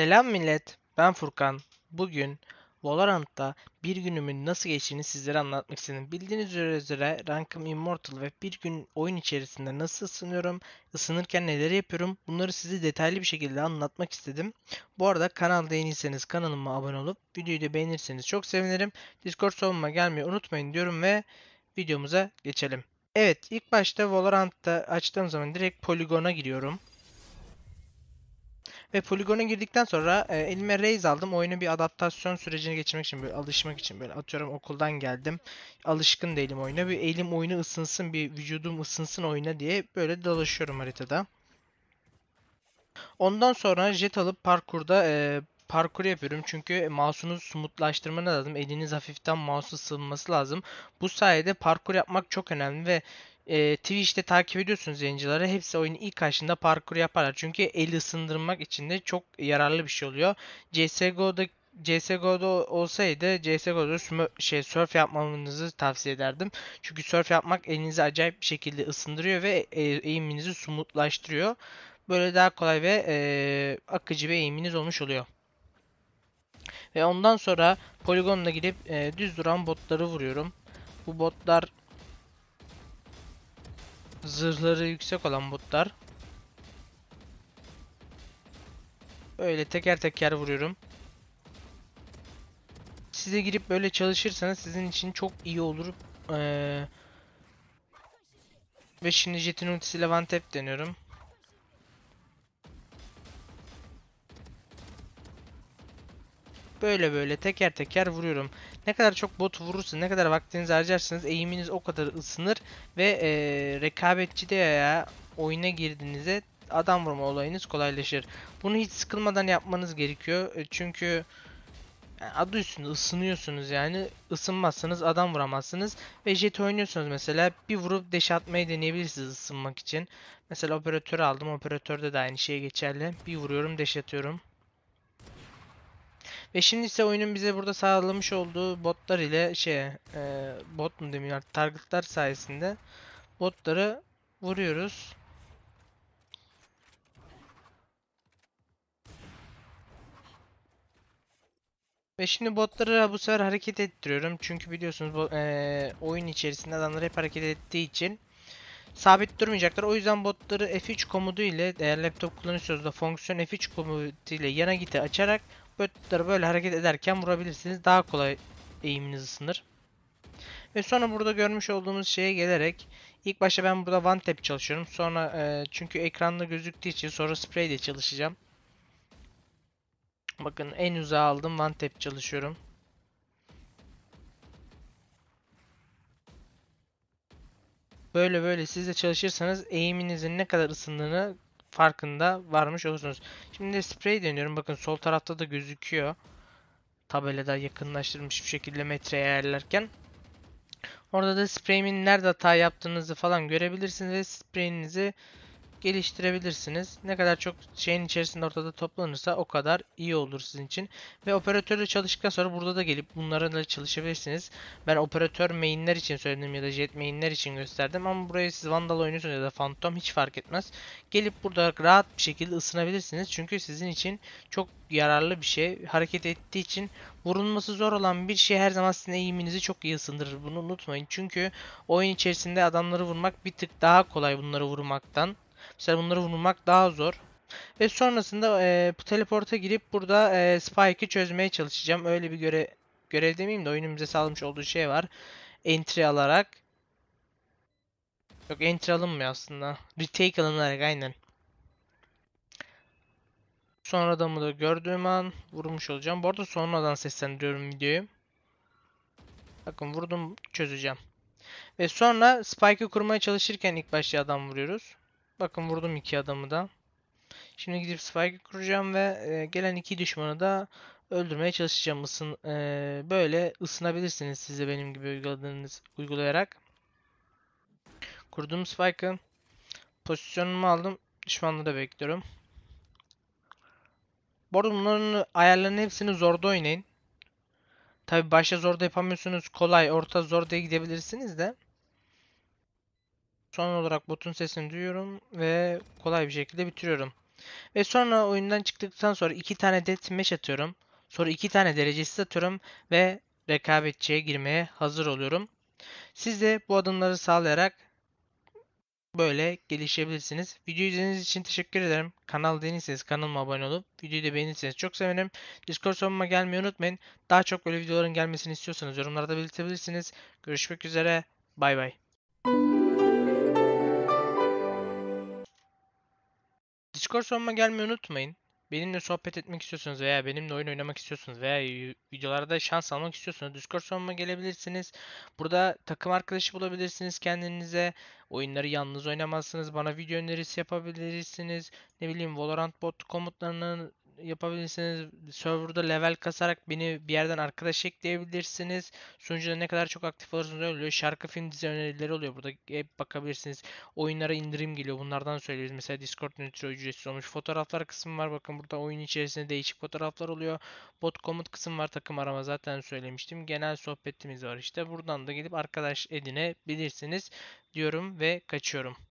Selam millet, ben Furkan. Bugün Valorant'ta bir günümün nasıl geçtiğini sizlere anlatmak istedim. Bildiğiniz üzere, üzere rankım Immortal ve bir gün oyun içerisinde nasıl ısınıyorum, ısınırken neler yapıyorum bunları size detaylı bir şekilde anlatmak istedim. Bu arada kanalda yeniyseniz kanalıma abone olup videoyu da beğenirseniz çok sevinirim. Discord sorunuma gelmeyi unutmayın diyorum ve videomuza geçelim. Evet ilk başta Valorant'ta açtığım zaman direkt poligona giriyorum. Ve poligona girdikten sonra e, elime Raze aldım. Oyunu bir adaptasyon sürecini geçirmek için, böyle alışmak için. Böyle atıyorum okuldan geldim. Alışkın değilim oyuna. Bir elim oyunu ısınsın, bir vücudum ısınsın oyuna diye böyle dolaşıyorum haritada. Ondan sonra jet alıp parkurda e, parkur yapıyorum çünkü mouse'unu smutlaştırmanız lazım. Eliniz hafiften mouse'u sığınması lazım. Bu sayede parkur yapmak çok önemli ve e, Twitch'te takip ediyorsunuz yayıncıları. Hepsi oyunun ilk açtığında parkur yaparlar. Çünkü el ısındırmak için de çok yararlı bir şey oluyor. CSGO'da CSGO'da olsaydı CSGO'da şey surf yapmanızı tavsiye ederdim. Çünkü surf yapmak elinizi acayip bir şekilde ısındırıyor ve e, eğiminizi sumutlaştırıyor. Böyle daha kolay ve e, akıcı bir eğiminiz olmuş oluyor. Ve ondan sonra poligonla gidip e, düz duran botları vuruyorum. Bu botlar Zırhları yüksek olan botlar. Böyle teker teker vuruyorum. Size girip böyle çalışırsanız sizin için çok iyi olur. Ee, ve şimdi jetin ultisiyle one tap deniyorum. Böyle böyle teker teker vuruyorum. Ne kadar çok bot vurursunuz, ne kadar vaktinizi harcarsanız eğiminiz o kadar ısınır ve e, rekabetçi de ya oyuna girdiğinizde adam vurma olayınız kolaylaşır. Bunu hiç sıkılmadan yapmanız gerekiyor. E, çünkü e, adı üstünde ısınıyorsunuz yani. Isınmazsanız adam vuramazsınız. Ve jet oynuyorsunuz mesela. Bir vurup deş atmayı deneyebilirsiniz ısınmak için. Mesela operatör aldım. Operatörde de aynı şey geçerli. Bir vuruyorum deş atıyorum. Ve şimdi ise oyunun bize burada sağlamış olduğu botlar ile şey e, bot mu demiyor artık targetlar sayesinde botları vuruyoruz. Ve şimdi botları bu sefer hareket ettiriyorum. Çünkü biliyorsunuz bu, e, oyun içerisinde adamlar hep hareket ettiği için sabit durmayacaklar. O yüzden botları F3 komutu ile eğer laptop kullanıyorsanız da fonksiyon F3 komutu ile yana gite açarak Götleri böyle hareket ederken vurabilirsiniz. Daha kolay eğiminiz ısınır. Ve sonra burada görmüş olduğumuz şeye gelerek ilk başta ben burada one tap çalışıyorum. Sonra e, çünkü ekranda gözüktüğü için sonra spray ile çalışacağım. Bakın en uzağa aldım one tap çalışıyorum. Böyle böyle siz de çalışırsanız eğiminizin ne kadar ısındığını farkında varmış olursunuz. Şimdi de sprey deniyorum. Bakın sol tarafta da gözüküyor. Tabelada yakınlaştırmış bir şekilde metreye ayarlarken. Orada da spreyimin nerede hata yaptığınızı falan görebilirsiniz ve spreyinizi geliştirebilirsiniz. Ne kadar çok şeyin içerisinde ortada toplanırsa o kadar iyi olur sizin için. Ve operatörle çalıştıktan sonra burada da gelip bunlarla çalışabilirsiniz. Ben operatör mainler için söyledim ya da jet mainler için gösterdim ama buraya siz Vandal oynuyorsunuz ya da Phantom hiç fark etmez. Gelip burada rahat bir şekilde ısınabilirsiniz. Çünkü sizin için çok yararlı bir şey. Hareket ettiği için vurulması zor olan bir şey her zaman sizin eğiminizi çok iyi ısındırır. Bunu unutmayın. Çünkü oyun içerisinde adamları vurmak bir tık daha kolay bunları vurmaktan. Mesela bunları vurmak daha zor. Ve sonrasında e, teleporta girip burada e, Spike'ı çözmeye çalışacağım. Öyle bir görev, görev demeyeyim de oyunun bize sağlamış olduğu şey var. Entry alarak. Yok entry alınmıyor aslında. Retake alınarak aynen. Son adamı da gördüğüm an vurmuş olacağım. Bu arada sonradan seslendiriyorum videoyu. Bakın vurdum çözeceğim. Ve sonra spike'ı kurmaya çalışırken ilk başta adam vuruyoruz. Bakın vurdum iki adamı da. Şimdi gidip spike kuracağım ve e, gelen iki düşmanı da öldürmeye çalışacağım. Isın, e, böyle ısınabilirsiniz siz de benim gibi uyguladığınız, uygulayarak. Kurduğum spike'ı pozisyonumu aldım. Düşmanları bekliyorum. Bu arada bunların ayarlarının hepsini zorda oynayın. Tabi başta zorda yapamıyorsunuz. Kolay, orta zor diye gidebilirsiniz de. Son olarak botun sesini duyuyorum ve kolay bir şekilde bitiriyorum. Ve sonra oyundan çıktıktan sonra iki tane death match atıyorum. Sonra iki tane derecesi atıyorum ve rekabetçiye girmeye hazır oluyorum. Siz de bu adımları sağlayarak böyle gelişebilirsiniz. Video izlediğiniz için teşekkür ederim. Kanal değilseniz kanalıma abone olup videoyu da beğenirseniz çok sevinirim. Discord soruma gelmeyi unutmayın. Daha çok böyle videoların gelmesini istiyorsanız yorumlarda belirtebilirsiniz. Görüşmek üzere. Bay bay. Discord soruma gelmeyi unutmayın. Benimle sohbet etmek istiyorsunuz veya benimle oyun oynamak istiyorsunuz veya videolarda şans almak istiyorsunuz. Discord soruma gelebilirsiniz. Burada takım arkadaşı bulabilirsiniz kendinize. Oyunları yalnız oynamazsınız. Bana video önerisi yapabilirsiniz. Ne bileyim Valorant bot komutlarının yapabilirsiniz. Server'da level kasarak beni bir yerden arkadaş ekleyebilirsiniz. Sunucuda ne kadar çok aktif olursunuz oluyor. Şarkı film dizi önerileri oluyor. Burada hep bakabilirsiniz. Oyunlara indirim geliyor. Bunlardan söylüyoruz. Mesela Discord Nitro ücretsiz olmuş. Fotoğraflar kısmı var. Bakın burada oyun içerisinde değişik fotoğraflar oluyor. Bot komut kısım var. Takım arama zaten söylemiştim. Genel sohbetimiz var işte. Buradan da gelip arkadaş edinebilirsiniz diyorum ve kaçıyorum.